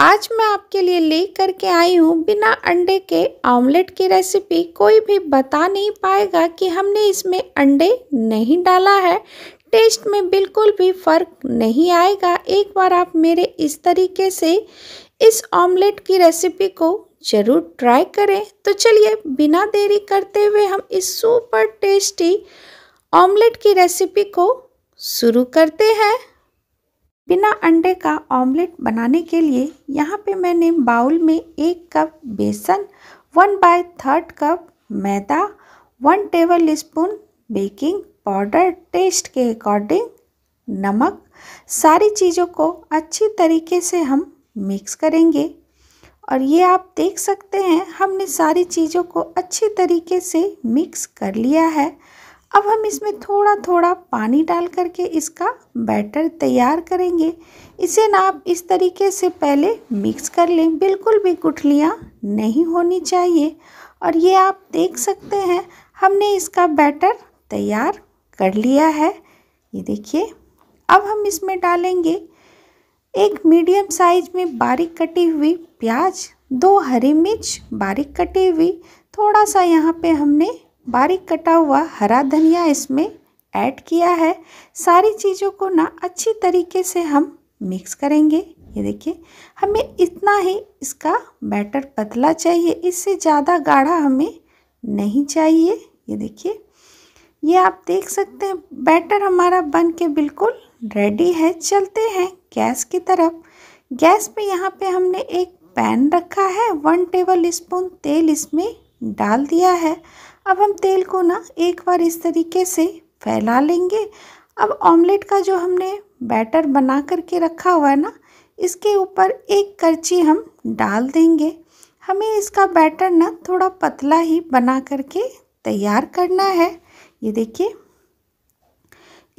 आज मैं आपके लिए ले करके आई हूँ बिना अंडे के ऑमलेट की रेसिपी कोई भी बता नहीं पाएगा कि हमने इसमें अंडे नहीं डाला है टेस्ट में बिल्कुल भी फ़र्क नहीं आएगा एक बार आप मेरे इस तरीके से इस ऑमलेट की रेसिपी को ज़रूर ट्राई करें तो चलिए बिना देरी करते हुए हम इस सुपर टेस्टी ऑमलेट की रेसिपी को शुरू करते हैं बिना अंडे का ऑमलेट बनाने के लिए यहाँ पे मैंने बाउल में एक कप बेसन वन बाय थर्ड कप मैदा one tablespoon baking powder taste के अकॉर्डिंग नमक सारी चीज़ों को अच्छी तरीके से हम मिक्स करेंगे और ये आप देख सकते हैं हमने सारी चीज़ों को अच्छी तरीके से मिक्स कर लिया है अब हम इसमें थोड़ा थोड़ा पानी डाल करके इसका बैटर तैयार करेंगे इसे ना आप इस तरीके से पहले मिक्स कर लें बिल्कुल भी गुठलियाँ नहीं होनी चाहिए और ये आप देख सकते हैं हमने इसका बैटर तैयार कर लिया है ये देखिए अब हम इसमें डालेंगे एक मीडियम साइज में बारीक कटी हुई प्याज दो हरी मिर्च बारीक कटी हुई थोड़ा सा यहाँ पे हमने बारीक कटा हुआ हरा धनिया इसमें ऐड किया है सारी चीज़ों को ना अच्छी तरीके से हम मिक्स करेंगे ये देखिए हमें इतना ही इसका बैटर पतला चाहिए इससे ज़्यादा गाढ़ा हमें नहीं चाहिए ये देखिए ये आप देख सकते हैं बैटर हमारा बन के बिल्कुल रेडी है चलते हैं गैस की तरफ गैस पे यहाँ पे हमने एक पैन रखा है वन टेबल स्पून तेल इसमें डाल दिया है अब हम तेल को ना एक बार इस तरीके से फैला लेंगे अब ऑमलेट का जो हमने बैटर बना करके रखा हुआ है ना इसके ऊपर एक करची हम डाल देंगे हमें इसका बैटर ना थोड़ा पतला ही बना करके तैयार करना है ये देखिए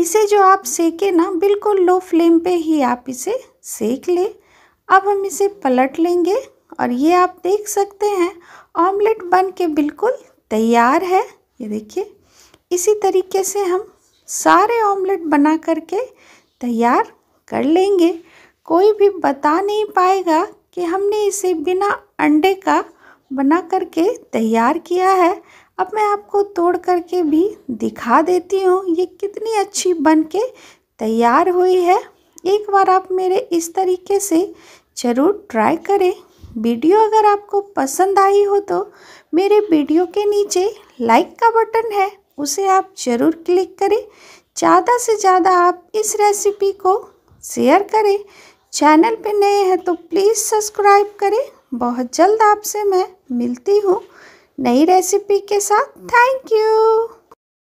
इसे जो आप सेके ना बिल्कुल लो फ्लेम पे ही आप इसे सेक लें अब हम इसे पलट लेंगे और ये आप देख सकते हैं ऑमलेट बन के बिल्कुल तैयार है ये देखिए इसी तरीके से हम सारे ऑमलेट बना करके तैयार कर लेंगे कोई भी बता नहीं पाएगा कि हमने इसे बिना अंडे का बना करके तैयार किया है अब मैं आपको तोड़ करके भी दिखा देती हूँ ये कितनी अच्छी बन के तैयार हुई है एक बार आप मेरे इस तरीके से ज़रूर ट्राई करें वीडियो अगर आपको पसंद आई हो तो मेरे वीडियो के नीचे लाइक का बटन है उसे आप ज़रूर क्लिक करें ज़्यादा से ज़्यादा आप इस रेसिपी को शेयर करें चैनल पे नए हैं तो प्लीज़ सब्सक्राइब करें बहुत जल्द आपसे मैं मिलती हूँ नई रेसिपी के साथ थैंक यू